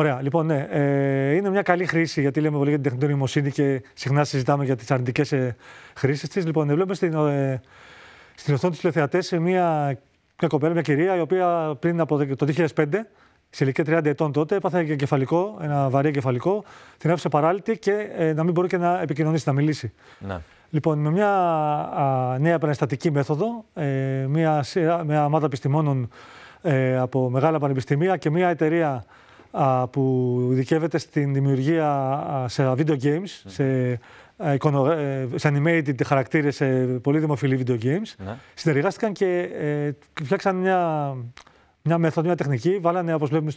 Ωραία, λοιπόν, ναι. Ε, είναι μια καλή χρήση γιατί λέμε πολύ για την τεχνητή νοημοσύνη και συχνά συζητάμε για τις αρνητικές ε, χρήσεις της. Λοιπόν, ε, βλέπουμε στην, ε, στην οθόνη του τηλεθεατές ε, μια, μια κοπέλα, μια κυρία, η οποία πριν από το 2005, σε ηλικία 30 ετών τότε, έπαθε κεφαλικό, ένα βαρύ κεφαλικό, την άφησε παράλυτη και ε, να μην μπορεί και να επικοινωνήσει, να μιλήσει. Ναι. Λοιπόν, με μια νέα επαναστατική μέθοδο, ε, μια, μια ομάδα επιστημόνων από μεγάλα πανεπιστημία και μια εταιρεία που ειδικεύεται στην δημιουργία σε video games, ναι. σε, ε, σε animated χαρακτήρες, σε πολύ δημοφιλή video games. Ναι. Συνεργάστηκαν και ε, φτιάξαν μια, μια μια τεχνική. Βάλανε, όπως βλέπουμε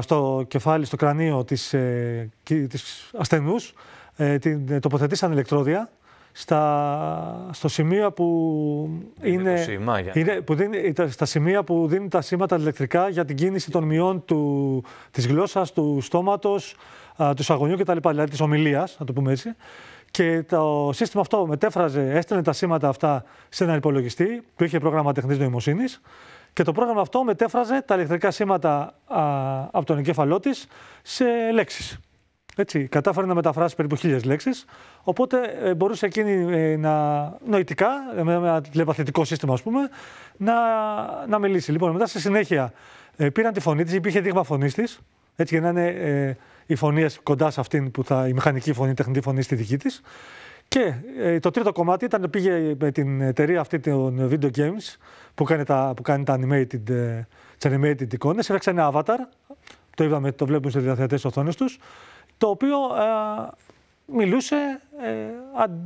στο, κεφάλι, στο κρανίο της, ε, της ασθενούς, την τοποθετήσαν ηλεκτρόδια στα, στο σημείο που είναι, είναι, που δίνει, στα σημεία που δίνει τα σήματα ηλεκτρικά για την κίνηση των μειών του, της γλώσσας, του στόματος, α, του σαγωνιού κτλ. Δηλαδή της ομιλίας, να το πούμε έτσι. Και το σύστημα αυτό μετέφραζε, έστελνε τα σήματα αυτά σε έναν υπολογιστή που είχε πρόγραμμα τεχνής νοημοσύνης και το πρόγραμμα αυτό μετέφραζε τα ηλεκτρικά σήματα από τον εγκέφαλό της σε λέξεις. Έτσι, κατάφερε να μεταφράσει περίπου χίλιες λέξεις. Οπότε ε, μπορούσε εκείνη ε, να, νοητικά, ε, με ένα τηλεπαθητικό σύστημα, ας πούμε, να, να μιλήσει. Λοιπόν, μετά στη συνέχεια ε, πήραν τη φωνή της, υπήρχε δείγμα φωνής της, έτσι για να είναι ε, οι φωνίες κοντά σε αυτήν που θα, η μηχανική φωνή, η τεχνητή φωνή στη δική της. Και ε, το τρίτο κομμάτι ήταν πήγε με την εταιρεία αυτή των video games που κάνει τα, που κάνει τα animated, animated εικόνες. Έφτιαξε ένα avatar, το είδαμε, το βλέπουμε σε διαθετές οθόνες τους το οποίο ε, μιλούσε ε, αν,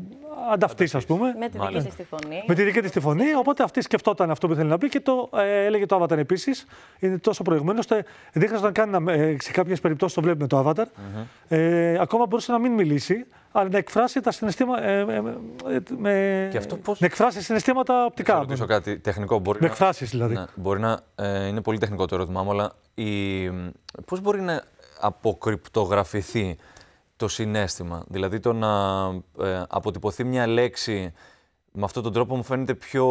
ανταυτής, ας πούμε. Με τη δική της τη φωνή. Με τη δική της τη φωνή. Οπότε αυτή σκεφτόταν αυτό που θέλει να πει και το ε, έλεγε το Avatar επίσης. Είναι τόσο προηγούμενο ώστε δείχνει να κάνει ε, σε κάποιες περιπτώσεις το βλέπουμε το Avatar. Mm ε, ακόμα μπορούσε να μην μιλήσει, αλλά να εκφράσει τα συναισθήματα. Ε, με, και αυτό πώς... Να εκφράσει συναισθήματα οπτικά. Θα ρωτήσω κάτι τεχνικό. Μπορεί να, εκφράσεις δηλαδή. Ναι, μπορεί να. είναι πολύ τεχνικό το ερώτημά μου, αλλά η... πώς μπορεί να αποκρυπτογραφηθεί το συνέστημα. Δηλαδή το να ε, αποτυπωθεί μια λέξη με αυτόν τον τρόπο μου φαίνεται πιο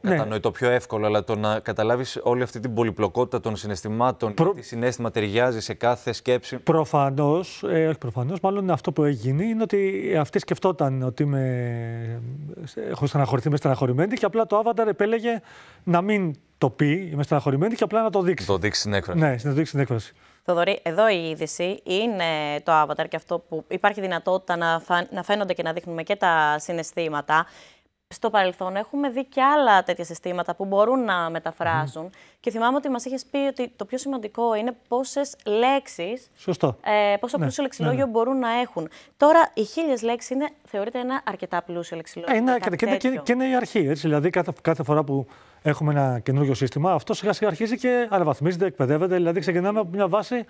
ναι. κατανοητό, πιο εύκολο, αλλά το να καταλάβεις όλη αυτή την πολυπλοκότητα των συναισθημάτων, Προ... τι συνέστημα ταιριάζει σε κάθε σκέψη. Προφανώς, ε, όχι προφανώς, μάλλον αυτό που έγινε είναι ότι αυτή σκεφτόταν ότι είμαι... έχω στεναχωρηθεί, είμαι στεναχωρημένη και απλά το Avatar επέλεγε να μην το πει, είμαι στεναχωρημένη και απλά να το δείξει. Το δείξει στην έκφραση. Ναι, να το δείξει στην έκφραση. Θοδωρή, εδώ η είδηση είναι το avatar και αυτό που υπάρχει δυνατότητα να φαίνονται και να δείχνουμε και τα συναισθήματα στο παρελθόν έχουμε δει και άλλα τέτοια συστήματα που μπορούν να μεταφράζουν. Και θυμάμαι ότι μας είχες πει ότι το πιο σημαντικό είναι πόσες λέξεις. Σωστό. Ε, πόσο ναι, πλούσιο ναι, λεξιλόγιο ναι. μπορούν να έχουν. Τώρα, οι χίλιες λέξεις είναι, θεωρείται ένα αρκετά πλούσιο λεξιλόγιο. είναι, και, και, είναι η αρχή. Δηλαδή, κάθε, κάθε φορά που έχουμε ένα καινούριο σύστημα, αυτό σιγά σιγά αρχίζει και αναβαθμίζεται, εκπαιδεύεται. Δηλαδή, ξεκινάμε από μια βάση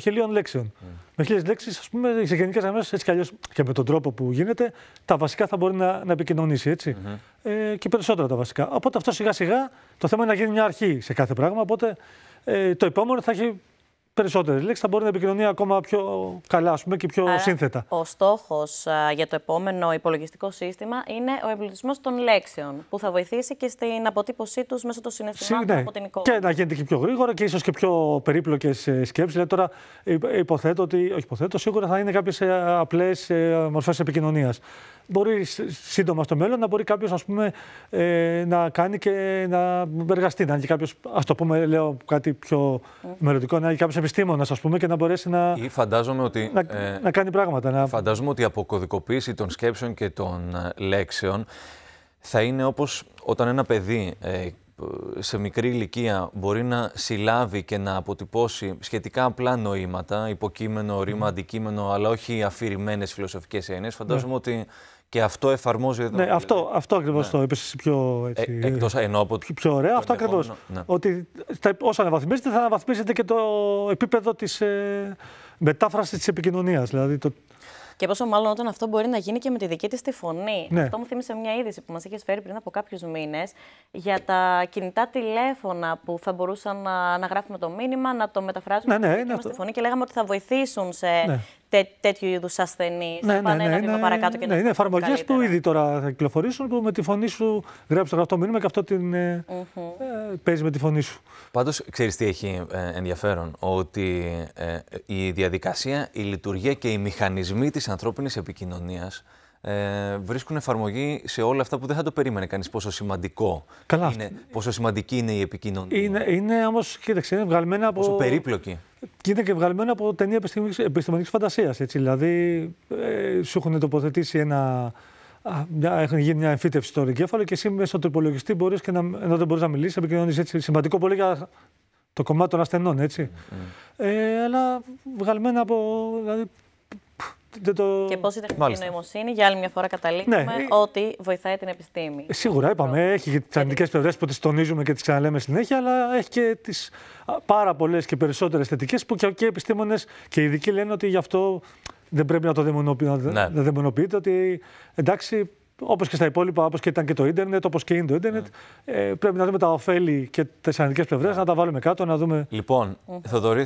χιλίων λέξεων. Ναι. Με χίλιε λέξεις, ας πούμε, σε γενικές γραμμές, έτσι κι αλλιώς και με τον τρόπο που γίνεται, τα βασικά θα μπορεί να, να επικοινωνήσει. Έτσι. ε, και περισσότερα τα βασικά. Οπότε αυτό σιγά σιγά το θέμα είναι να γίνει μια αρχή σε κάθε πράγμα. Οπότε ε, το επόμενο θα έχει περισσότερες λέξεις θα μπορεί να επικοινωνεί ακόμα πιο καλά ας πούμε, και πιο σύνθετα. Ο στόχος για το επόμενο υπολογιστικό σύστημα είναι ο εμπλουτισμός των λέξεων, που θα βοηθήσει και στην αποτύπωσή τους μέσω των συναισθημάτων ναι, από την εικόνα. Και να γίνεται και πιο γρήγορα και ίσως και πιο περίπλοκες ε, σκέψεις. Δηλαδή, τώρα ε, υποθέτω ότι. Όχι, υποθέτω, σίγουρα θα είναι κάποιες ε, απλές μορφές επικοινωνίας. Μπορεί σύντομα στο μέλλον να μπορεί κάποιος ε, να κάνει και να εργαστεί. Να είναι κάποιος, ας το πούμε, λέω κάτι πιο mm. μελλοντικό, να έχει κάποιος επιστήμονας, ας πούμε, και να μπορέσει να, ή φαντάζομαι ότι, να, ε, κάνει πράγματα. Να... Φαντάζομαι ότι η αποκωδικοποίηση των σκέψεων και των ε, λέξεων θα είναι όπως όταν ένα παιδί ε, ε, σε μικρή ηλικία μπορεί να συλλάβει και να αποτυπώσει σχετικά απλά νοήματα, υποκείμενο, ρήμα, αντικείμενο, αλλά όχι αφηρημένες φιλοσοφικές έννοιες. Ναι. Φαντάζομαι ότι και αυτό εφαρμόζει Ναι, αυτό, αυτό ακριβώς ναι. το είπες εσύ πιο. Έτσι, ε, ε, ενώ πιο, ωραία, αυτό ακριβώς. Ναι. Ότι όσο αναβαθμίζετε, θα αναβαθμίζετε και το επίπεδο της ε, μετάφρασης της επικοινωνίας. Δηλαδή το... Και πόσο μάλλον όταν αυτό μπορεί να γίνει και με τη δική της τη φωνή. Ναι. Αυτό μου θύμισε μια είδηση που μας είχες φέρει πριν από κάποιους μήνες για τα κινητά τηλέφωνα που θα μπορούσαν να, να γράφουμε το μήνυμα, να το μεταφράζουμε ναι, ναι, τη φωνή και λέγαμε ότι θα βοηθήσουν σε ναι τέ, τέτοιου είδους ασθενείς. Ναι, ναι, πάνε ναι, ναι, παρακάτω και ναι, Είναι εφαρμογές που ήδη τώρα θα κυκλοφορήσουν που με τη φωνή σου γράψει το γραπτό μήνυμα και αυτό την ε, ε, παίζει με τη φωνή σου. Πάντως, ξέρεις τι έχει ε, ενδιαφέρον, ότι η διαδικασία, η λειτουργία και οι μηχανισμοί της ανθρώπινης επικοινωνίας ε, βρίσκουν εφαρμογή σε όλα αυτά που δεν θα το περίμενε κανείς πόσο σημαντικό Καλά. είναι, πόσο σημαντική είναι η επικοινωνία. Είναι, είναι όμως, κοίταξε, είναι βγαλμένα από. Πόσο περίπλοκη. Και είναι και βγαλμένο από ταινία επιστημονικής φαντασία. Δηλαδή, ε, σου έχουν τοποθετήσει ένα. Μια, έχουν γίνει μια εμφύτευση στο εγκέφαλο και εσύ μέσα στον υπολογιστή μπορείς και να, ενώ δεν μπορείς να μιλήσεις, επικοινωνείς έτσι. Σημαντικό πολύ για το κομμάτι των ασθενών, έτσι. Mm, mm. Ε, αλλά βγαλμένα από. Δηλαδή, το... Και πώς η τεχνητή Μάλιστα. νοημοσύνη, για άλλη μια φορά καταλήγουμε ναι. ότι βοηθάει την επιστήμη. Σίγουρα, είπαμε, έχει και τις αρνητικές πλευρές που τις τονίζουμε και τις ξαναλέμε συνέχεια, αλλά έχει και τις πάρα πολλές και περισσότερες θετικές που και οι επιστήμονες και οι ειδικοί λένε ότι γι' αυτό δεν πρέπει να το ναι. δαιμονοποιείτε, ότι εντάξει, Όπως και στα υπόλοιπα, όπως και ήταν και το ίντερνετ, όπως και είναι το ίντερνετ, ναι. ε, πρέπει να δούμε τα ωφέλη και τις αρνητικές πλευρές, να τα βάλουμε κάτω, να δούμε. Λοιπόν, mm.